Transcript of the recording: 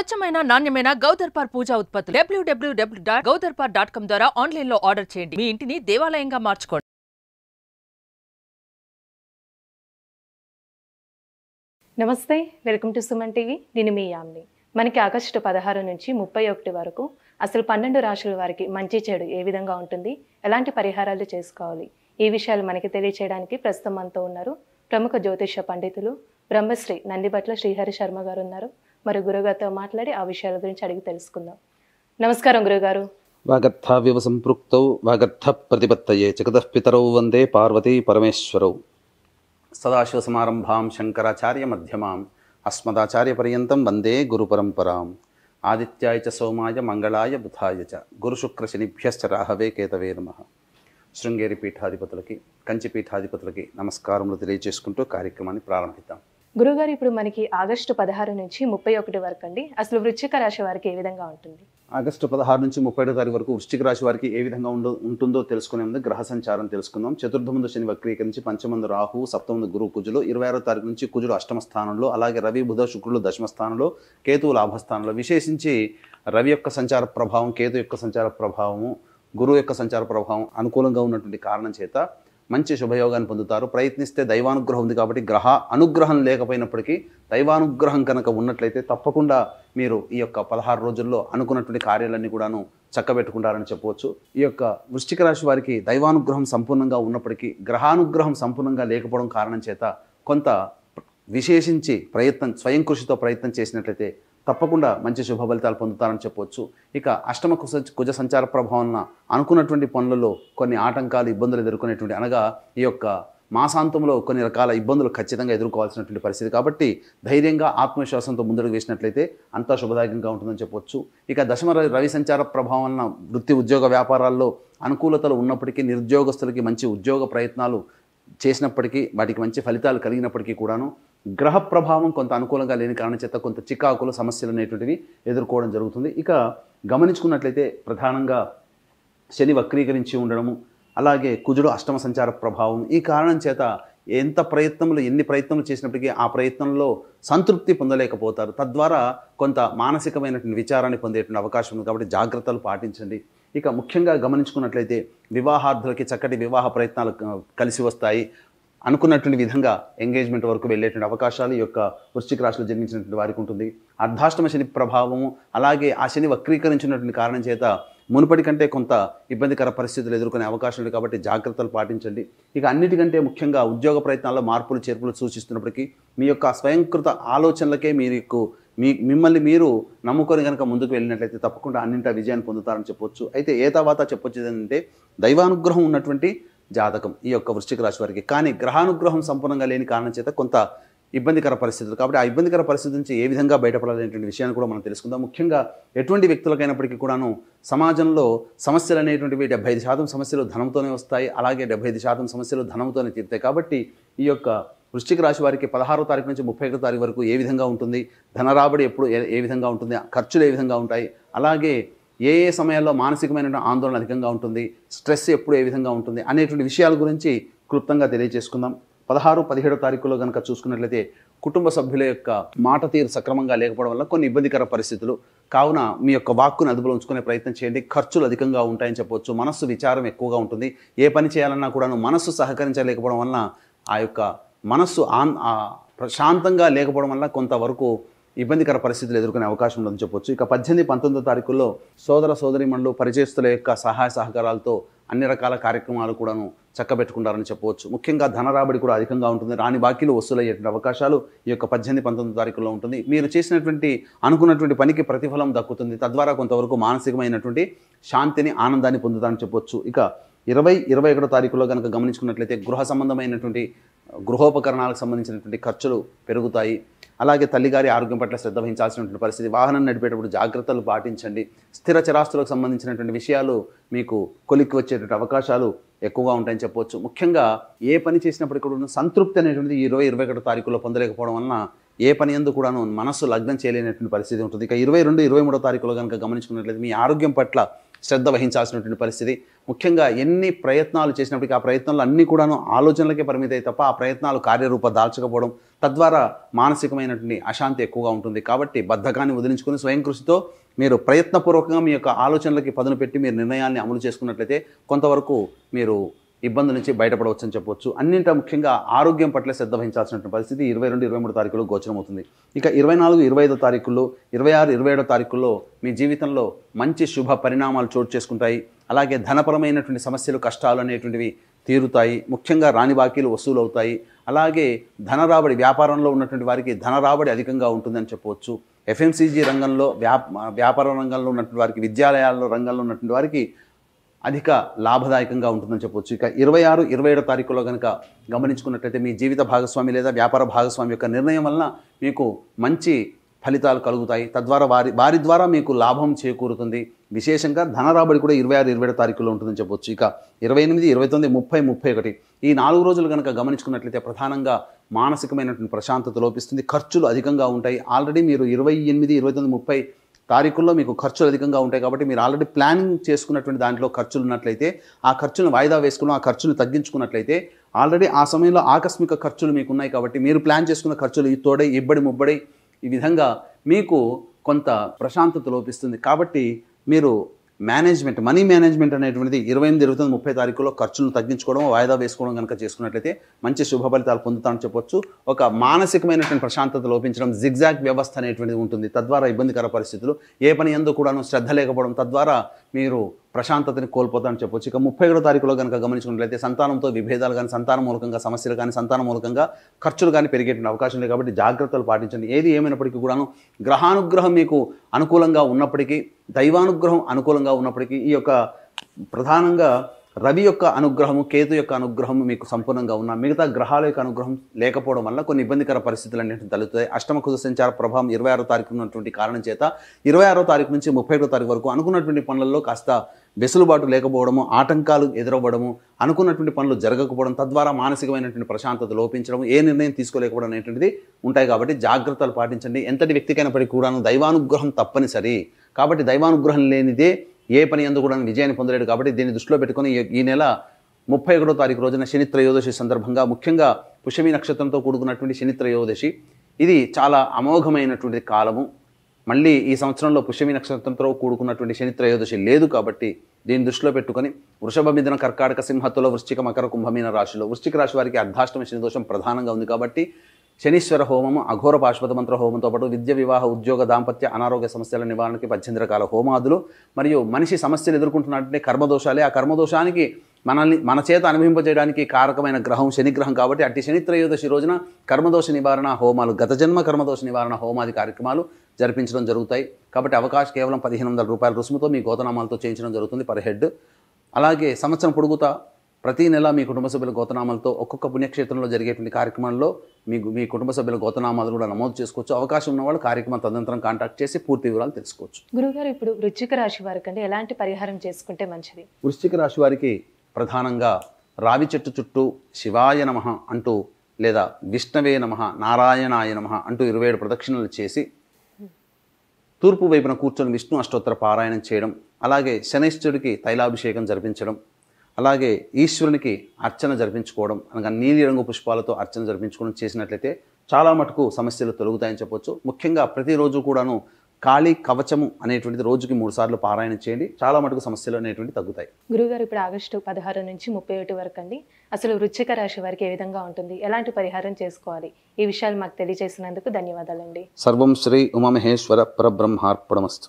స్వచ్ఛమైన నాణ్యమైన గౌదర్పార్ పూజా ఉత్పత్తులు డబ్ల్యూడబ్ల్యూడబ్ల్యూ డాట్ గౌదర్పార్ డాట్ కామ్ ద్వారా ఆన్లైన్ లో ఆర్డర్ చేయండి మీ ఇంటిని దేవాలయంగా మార్చుకోండి నమస్తే వెల్కమ్ టు సుమన్ టీవీ నేను మీ యామ్ని మనకి ఆగస్టు పదహారు నుంచి ముప్పై ఒకటి వరకు అసలు పన్నెండు రాశుల వారికి మంచి చెడు ఏ విధంగా ఉంటుంది ఎలాంటి పరిహారాలు చేసుకోవాలి ఈ విషయాలు మనకి తెలియచేయడానికి ప్రస్తుతం మనతో ఉన్నారు ప్రముఖ జ్యోతిష పండితులు బ్రహ్మశ్రీ నందిబట్ల శ్రీహరి శర్మ గారు ఉన్నారు మరి గురుగారితో మాట్లాడి ఆ విషయాల గురించి అడిగి తెలుసుకుందాం నమస్కారం గురుగారు వాగర్థావ్యవ సంపృక్తౌ వాగర్థ ప్రతిపత్తయే జగదఃపితరౌ వందే పార్వతీ పరమేశ్వరౌ సదాశివసమారంభాం శంకరాచార్య మధ్యమాం పర్యంతం వందే పరంపరాం ఆదిత్యాయ చ సోమాయ మంగళాయ బుధాయ చ గురుశుక్రశనిభ్యశ్చ రాహవే కేతవే నమ శృంగేరి పీఠాధిపతులకి కంచి పీఠాధిపతులకి నమస్కారములు తెలియజేసుకుంటూ కార్యక్రమాన్ని ప్రారంభిద్దాం గురుగారు ఇప్పుడు మనకి ఆగస్టు పదహారు నుంచి ముప్పై ఒకటి వరకు అండి అసలు వృశ్చిక రాశి వారికి ఏ విధంగా ఉంటుంది ఆగస్టు పదహారు నుంచి ముప్పై ఒకటి తారీఖు వరకు వృశ్చిక రాశి వారికి ఏ విధంగా ఉండు ఉంటుందో తెలుసుకునే ముందు గ్రహ సంచారం తెలుసుకుందాం చతుర్థ ముందు శని వక్రీకరించి పంచమందు రాహు సప్తమందు గురు కుజులు ఇరవై ఆరో తారీఖు నుంచి కుజుడు అష్టమ స్థానంలో అలాగే రవి బుధ శుక్రుడు దశమ స్థానంలో కేతువు లాభస్థానంలో విశేషించి రవి యొక్క సంచార ప్రభావం కేతు యొక్క సంచార ప్రభావము గురువు యొక్క సంచార ప్రభావం అనుకూలంగా ఉన్నటువంటి కారణం చేత మంచి శుభయోగాన్ని పొందుతారు ప్రయత్నిస్తే దైవానుగ్రహం ఉంది కాబట్టి గ్రహ అనుగ్రహం లేకపోయినప్పటికీ దైవానుగ్రహం కనుక ఉన్నట్లయితే తప్పకుండా మీరు ఈ యొక్క పదహారు రోజుల్లో అనుకున్నటువంటి కార్యాలన్నీ కూడాను చక్కబెట్టుకుంటారని చెప్పవచ్చు ఈ యొక్క వృష్టిక రాశి వారికి దైవానుగ్రహం సంపూర్ణంగా ఉన్నప్పటికీ గ్రహానుగ్రహం సంపూర్ణంగా లేకపోవడం కారణం చేత కొంత విశేషించి ప్రయత్నం స్వయం కృషితో ప్రయత్నం చేసినట్లయితే తప్పకుండా మంచి శుభ ఫలితాలు పొందుతారని చెప్పవచ్చు ఇక అష్టమ కుజ కుజ సంచార ప్రభావం అనుకున్నటువంటి పనులలో కొన్ని ఆటంకాలు ఇబ్బందులు ఎదుర్కొనేటువంటి అనగా ఈ యొక్క మాసాంతంలో కొన్ని రకాల ఇబ్బందులు ఖచ్చితంగా ఎదుర్కోవాల్సినటువంటి పరిస్థితి కాబట్టి ధైర్యంగా ఆత్మవిశ్వాసంతో ముందడుగు వేసినట్లయితే అంతా శుభదాయకంగా ఉంటుందని చెప్పవచ్చు ఇక దశమ రవి సంచార ప్రభావం వృత్తి ఉద్యోగ వ్యాపారాల్లో అనుకూలతలు ఉన్నప్పటికీ నిరుద్యోగస్తులకి మంచి ఉద్యోగ ప్రయత్నాలు చేసినప్పటికీ వాటికి మంచి ఫలితాలు కలిగినప్పటికీ కూడాను గ్రహ ప్రభావం కొంత అనుకూలంగా లేని కారణం చేత కొంత చికాకులు సమస్యలు అనేటువంటివి ఎదుర్కోవడం జరుగుతుంది ఇక గమనించుకున్నట్లయితే ప్రధానంగా శని వక్రీకరించి ఉండడము అలాగే కుజుడు అష్టమ సంచార ప్రభావం ఈ కారణం చేత ఎంత ప్రయత్నములు ఎన్ని ప్రయత్నములు చేసినప్పటికీ ఆ ప్రయత్నంలో సంతృప్తి పొందలేకపోతారు తద్వారా కొంత మానసికమైనటువంటి విచారాన్ని పొందేటువంటి అవకాశం ఉంది కాబట్టి జాగ్రత్తలు పాటించండి ఇక ముఖ్యంగా గమనించుకున్నట్లయితే వివాహార్థులకి చక్కటి వివాహ ప్రయత్నాలు కలిసి వస్తాయి అనుకున్నటువంటి విధంగా ఎంగేజ్మెంట్ వరకు వెళ్ళేటువంటి అవకాశాలు ఈ యొక్క వృశ్చిక రాశిలో జన్మించినటువంటి వారికి ఉంటుంది అర్ధాష్టమ శని ప్రభావము అలాగే ఆ శని వక్రీకరించినటువంటి కారణం చేత మునుపటి కంటే కొంత ఇబ్బందికర పరిస్థితులు ఎదుర్కొనే అవకాశం ఉంది కాబట్టి జాగ్రత్తలు పాటించండి ఇక అన్నిటికంటే ముఖ్యంగా ఉద్యోగ ప్రయత్నాల్లో మార్పులు చేర్పులు సూచిస్తున్నప్పటికీ మీ యొక్క స్వయంకృత ఆలోచనలకే మీకు మీ మిమ్మల్ని మీరు నమ్ముకొని కనుక ముందుకు వెళ్ళినట్లయితే తప్పకుండా అన్నింటా విజయాన్ని పొందుతారని చెప్పొచ్చు అయితే ఏ తర్వాత చెప్పొచ్చేది ఏంటంటే దైవానుగ్రహం ఉన్నటువంటి జాతకం ఈ యొక్క వృష్టిక రాశి వారికి కానీ గ్రహానుగ్రహం సంపూర్ణంగా లేని కారణం చేత కొంత ఇబ్బందికర పరిస్థితులు కాబట్టి ఆ ఇబ్బందికర పరిస్థితి నుంచి ఏ విధంగా బయటపడాలనేటువంటి విషయాన్ని కూడా మనం తెలుసుకుందాం ముఖ్యంగా ఎటువంటి వ్యక్తులకైనప్పటికీ కూడాను సమాజంలో సమస్యలు అనేటువంటివి డెబ్బై ఐదు శాతం సమస్యలు ధనంతోనే వస్తాయి అలాగే డెబ్బై ఐదు శాతం సమస్యలు ధనంతోనే తీరుతాయి కాబట్టి ఈ యొక్క వృష్టిక రాశి వారికి పదహారో తారీఖు నుంచి ముప్పై ఒకటో తారీఖు వరకు ఏ విధంగా ఉంటుంది ధన రాబడి ఎప్పుడు ఏ విధంగా ఉంటుంది ఖర్చులు ఏ విధంగా ఉంటాయి అలాగే ఏ ఏ సమయాల్లో మానసికమైన ఆందోళన అధికంగా ఉంటుంది స్ట్రెస్ ఎప్పుడు ఏ విధంగా ఉంటుంది అనేటువంటి విషయాల గురించి క్లుప్తంగా తెలియజేసుకుందాం పదహారు పదిహేడో తారీఖులో కనుక చూసుకున్నట్లయితే కుటుంబ సభ్యుల యొక్క మాట తీరు సక్రమంగా లేకపోవడం వల్ల కొన్ని ఇబ్బందికర పరిస్థితులు కావున మీ యొక్క వాక్కును అదుపులో ఉంచుకునే ప్రయత్నం చేయండి ఖర్చులు అధికంగా ఉంటాయని చెప్పవచ్చు మనస్సు విచారం ఎక్కువగా ఉంటుంది ఏ పని చేయాలన్నా కూడాను మనస్సు సహకరించలేకపోవడం వలన ఆ యొక్క మనస్సు ఆన్ ప్రశాంతంగా లేకపోవడం వల్ల కొంతవరకు ఇబ్బందికర పరిస్థితులు ఎదుర్కొనే అవకాశం ఉందని చెప్పొచ్చు ఇక పద్దెనిమిది పంతొమ్మిదో తారీఖుల్లో సోదర సోదరిమణులు పరిచయస్తుల యొక్క సహాయ సహకారాలతో అన్ని రకాల కార్యక్రమాలు కూడాను చక్కబెట్టుకుంటారని చెప్పవచ్చు ముఖ్యంగా ధన రాబడి కూడా అధికంగా ఉంటుంది రాని బాకీలు వసూలయ్యేటువంటి అవకాశాలు ఈ యొక్క పద్దెనిమిది పంతొమ్మిది తారీఖుల్లో ఉంటుంది మీరు చేసినటువంటి అనుకున్నటువంటి పనికి ప్రతిఫలం దక్కుతుంది తద్వారా కొంతవరకు మానసికమైనటువంటి శాంతిని ఆనందాన్ని పొందుతారని చెప్పొచ్చు ఇక ఇరవై ఇరవై ఒకటో తారీఖులో కనుక గమనించుకున్నట్లయితే గృహ సంబంధమైనటువంటి గృహోపకరణాలకు సంబంధించినటువంటి ఖర్చులు పెరుగుతాయి అలాగే తల్లిగారి ఆరోగ్యం పట్ల శ్రద్ధ వహించాల్సినటువంటి పరిస్థితి వాహనం నడిపేటప్పుడు జాగ్రత్తలు పాటించండి స్థిర చరాస్తులకు సంబంధించినటువంటి విషయాలు మీకు కొలిక్కి వచ్చేటువంటి అవకాశాలు ఎక్కువగా ఉంటాయని చెప్పవచ్చు ముఖ్యంగా ఏ పని చేసినప్పుడు కూడా సంతృప్తి అనేటువంటిది ఇరవై ఇరవై ఒకటో తారీఖులో పొందలేకపోవడం వలన ఏ పని ఎందుకు కూడాను మనస్సు లగ్నం చేయలేనటువంటి పరిస్థితి ఉంటుంది ఇక ఇరవై రెండు ఇరవై మూడో తారీఖులో కనుక గమనించుకున్నట్లయితే మీ ఆరోగ్యం పట్ల శ్రద్ధ వహించాల్సినటువంటి పరిస్థితి ముఖ్యంగా ఎన్ని ప్రయత్నాలు చేసినప్పటికీ ఆ ప్రయత్నాలు అన్నీ కూడాను ఆలోచనలకే పరిమితమై తప్ప ఆ ప్రయత్నాలు కార్యరూప దాల్చకపోవడం తద్వారా మానసికమైనటువంటి అశాంతి ఎక్కువగా ఉంటుంది కాబట్టి బద్ధకాన్ని వదిలించుకుని స్వయం కృషితో మీరు ప్రయత్నపూర్వకంగా మీ యొక్క ఆలోచనలకి పదును పెట్టి మీరు నిర్ణయాన్ని అమలు చేసుకున్నట్లయితే కొంతవరకు మీరు ఇబ్బంది నుంచి బయటపడవచ్చు అని చెప్పొచ్చు అన్నింటి ముఖ్యంగా ఆరోగ్యం పట్ల శ్రద్ధ వహించాల్సినటువంటి పరిస్థితి ఇరవై రెండు ఇరవై మూడు తారీఖులో గోచరమవుతుంది ఇక ఇరవై నాలుగు ఇరవై ఐదో తారీఖుల్లో ఇరవై ఆరు ఇరవై ఏడో తారీఖుల్లో మీ జీవితంలో మంచి శుభ పరిణామాలు చోటు చేసుకుంటాయి అలాగే ధనపరమైనటువంటి సమస్యలు కష్టాలు అనేటువంటివి తీరుతాయి ముఖ్యంగా రాని బాకీలు వసూలు అవుతాయి అలాగే ధన రాబడి వ్యాపారంలో ఉన్నటువంటి వారికి ధన రాబడి అధికంగా ఉంటుందని చెప్పవచ్చు ఎఫ్ఎంసీజీ రంగంలో వ్యాపార రంగంలో ఉన్నటువంటి వారికి విద్యాలయాల్లో రంగంలో ఉన్నటువంటి వారికి అధిక లాభదాయకంగా ఉంటుందని చెప్పవచ్చు ఇక ఇరవై ఆరు ఇరవై ఏడో తారీఖులో కనుక గమనించుకున్నట్లయితే మీ జీవిత భాగస్వామి లేదా వ్యాపార భాగస్వామి యొక్క నిర్ణయం వలన మీకు మంచి ఫలితాలు కలుగుతాయి తద్వారా వారి వారి ద్వారా మీకు లాభం చేకూరుతుంది విశేషంగా ధన రాబడి కూడా ఇరవై ఆరు ఇరవై ఏడు తారీఖులో ఉంటుందని చెప్పొచ్చు ఇక ఇరవై ఎనిమిది ఇరవై తొమ్మిది ముప్పై ముప్పై ఒకటి ఈ నాలుగు రోజులు కనుక గమనించుకున్నట్లయితే ప్రధానంగా మానసికమైనటువంటి ప్రశాంతత లోపిస్తుంది ఖర్చులు అధికంగా ఉంటాయి ఆల్రెడీ మీరు ఇరవై ఎనిమిది ఇరవై తొమ్మిది ముప్పై తారీఖుల్లో మీకు ఖర్చులు అధికంగా ఉంటాయి కాబట్టి మీరు ఆల్రెడీ ప్లానింగ్ చేసుకున్నటువంటి దాంట్లో ఖర్చులు ఉన్నట్లయితే ఆ ఖర్చును వాయిదా వేసుకుని ఆ ఖర్చును తగ్గించుకున్నట్లయితే ఆల్రెడీ ఆ సమయంలో ఆకస్మిక ఖర్చులు మీకు ఉన్నాయి కాబట్టి మీరు ప్లాన్ చేసుకున్న ఖర్చులు ఈ తోడై ఇబ్బడి ముబ్బడి ఈ విధంగా మీకు కొంత ప్రశాంతత లోపిస్తుంది కాబట్టి మీరు మేనేజ్మెంట్ మనీ మేనేజ్మెంట్ అనేటువంటిది ఇరవై ఎనిమిది ఇరవై తొమ్మిది ముప్పై తారీఖులో ఖర్చులను తగ్గించుకోవడం వాయిదా వేసుకోవడం కనుక చేసుకున్నట్లయితే మంచి శుభ ఫలితాలు పొందుతానని చెప్పొచ్చు ఒక మానసికమైనటువంటి ప్రశాంతత లోపించడం జిగ్జాగ్ వ్యవస్థ అనేటువంటిది ఉంటుంది తద్వారా ఇబ్బందికర పరిస్థితులు ఏ పని ఎందుకు కూడాను శ్రద్ధ లేకపోవడం తద్వారా మీరు ప్రశాంతతని కోల్పోతామని చెప్పొచ్చు ఇక ముప్పై ఏడో తారీఖులో కనుక గమనించుకున్నట్లయితే సంతానంతో విభేదాలు కానీ సంతాన మూలకంగా సమస్యలు కానీ సంతాన మూలకంగా ఖర్చులు కానీ పెరిగేటువంటి అవకాశం లేదు కాబట్టి జాగ్రత్తలు పాటించండి ఏది ఏమైనప్పటికీ కూడాను గ్రహానుగ్రహం మీకు అనుకూలంగా ఉన్నప్పటికీ దైవానుగ్రహం అనుకూలంగా ఉన్నప్పటికీ ఈ యొక్క ప్రధానంగా రవి యొక్క అనుగ్రహము కేతు యొక్క అనుగ్రహము మీకు సంపూర్ణంగా ఉన్న మిగతా గ్రహాల యొక్క అనుగ్రహం లేకపోవడం వల్ల కొన్ని ఇబ్బందికర పరిస్థితులు అనేవి తలుగుతాయి అష్టమ కుజ సంచార ప్రభావం ఇరవై ఆరో తారీఖు ఉన్నటువంటి కారణం చేత ఇరవై ఆరో తారీఖు నుంచి ముప్పై ఒకటో తారీఖు వరకు అనుకున్నటువంటి పనులలో కాస్త వెసులుబాటు లేకపోవడము ఆటంకాలు ఎదురవ్వడము అనుకున్నటువంటి పనులు జరగకపోవడం తద్వారా మానసికమైనటువంటి ప్రశాంతత లోపించడం ఏ నిర్ణయం తీసుకోలేకపోవడం అనేటువంటిది ఉంటాయి కాబట్టి జాగ్రత్తలు పాటించండి ఎంతటి వ్యక్తికైనప్పటికీ కూడాను దైవానుగ్రహం తప్పనిసరి కాబట్టి దైవానుగ్రహం లేనిదే ఏ పని ఎందుకు కూడా విజయాన్ని పొందలేడు కాబట్టి దీన్ని దృష్టిలో పెట్టుకుని ఈ నెల ముప్పై ఒకటో తారీఖు రోజున శని త్రయోదశి సందర్భంగా ముఖ్యంగా పుష్యమి నక్షత్రంతో కూడుకున్నటువంటి శని త్రయోదశి ఇది చాలా అమోఘమైనటువంటి కాలము మళ్ళీ ఈ సంవత్సరంలో పుష్యమి నక్షత్రంతో కూడుకున్నటువంటి శని త్రయోదశి లేదు కాబట్టి దీన్ని దృష్టిలో పెట్టుకొని వృషభ మిథున కర్కాటక సింహతుల వృశ్చిక మకర కుంభమైన రాశిలో వృశ్చిక రాశి వారికి అర్ధాష్టమ శని దోషం ప్రధానంగా ఉంది కాబట్టి శనీశ్వర హోమము అఘోర పాశ్వత మంత్ర హోమంతో పాటు విద్య వివాహ ఉద్యోగ దాంపత్య అనారోగ్య సమస్యల నివారణకి పద్దెనిమిది రకాల హోమాదులు మరియు మనిషి సమస్యలు ఎదుర్కొంటున్నటువంటి కర్మదోషాలే ఆ కర్మదోషానికి మనల్ని మన చేత అనుభవింపజేయడానికి కారకమైన గ్రహం శనిగ్రహం కాబట్టి అట్టి శని త్రయోదశి రోజున కర్మదోష నివారణ హోమాలు గత జన్మ కర్మదోష నివారణ హోమాది కార్యక్రమాలు జరిపించడం జరుగుతాయి కాబట్టి అవకాశం కేవలం పదిహేను వందల రూపాయల రుసుముతో మీ గోతనామాలతో చేయించడం జరుగుతుంది పర్ హెడ్ అలాగే సంవత్సరం పొడుగుతా ప్రతి నెల మీ కుటుంబ సభ్యుల గోతనామాలతో ఒక్కొక్క పుణ్యక్షేత్రంలో జరిగేటువంటి కార్యక్రమంలో మీకు మీ కుటుంబ సభ్యుల గోతనామాలు కూడా నమోదు చేసుకోవచ్చు అవకాశం ఉన్న వాళ్ళు కార్యక్రమం తదనంతరం కాంటాక్ట్ చేసి పూర్తి వివరాలు తెలుసుకోవచ్చు గురుగారు ఇప్పుడు వృశ్చిక రాశి వారికి అంటే ఎలాంటి పరిహారం చేసుకుంటే మంచిది వృశ్చిక రాశి వారికి ప్రధానంగా రావి చెట్టు చుట్టూ శివాయ నమ అంటూ లేదా విష్ణవే నమ నారాయణాయ నమ అంటూ ఇరవై ఏడు ప్రదక్షిణలు చేసి తూర్పు వైపున కూర్చొని విష్ణు అష్టోత్తర పారాయణం చేయడం అలాగే శనైశ్వరుడికి తైలాభిషేకం జరిపించడం అలాగే ఈశ్వరునికి అర్చన జరిపించుకోవడం అనగా నీలి రంగు పుష్పాలతో అర్చన జరిపించుకోవడం చేసినట్లయితే చాలా మటుకు సమస్యలు తొలగుతాయని చెప్పొచ్చు ముఖ్యంగా ప్రతిరోజు కూడాను ఖాళీ కవచము అనేటువంటిది రోజుకి మూడు సార్లు పారాయణ చేయండి చాలా మటుకు సమస్యలు అనేటువంటి తగ్గుతాయి గురుగారు ఇప్పుడు ఆగస్టు పదహారు నుంచి ముప్పై ఒకటి వరకు అండి అసలు వృచ్చిక రాశి వారికి ఏ విధంగా ఉంటుంది ఎలాంటి పరిహారం చేసుకోవాలి ఈ విషయాలు మాకు తెలియజేసినందుకు ధన్యవాదాలండి సర్వం శ్రీ ఉమామహేశ్వర పరబ్రహ్మార్పణమస్తు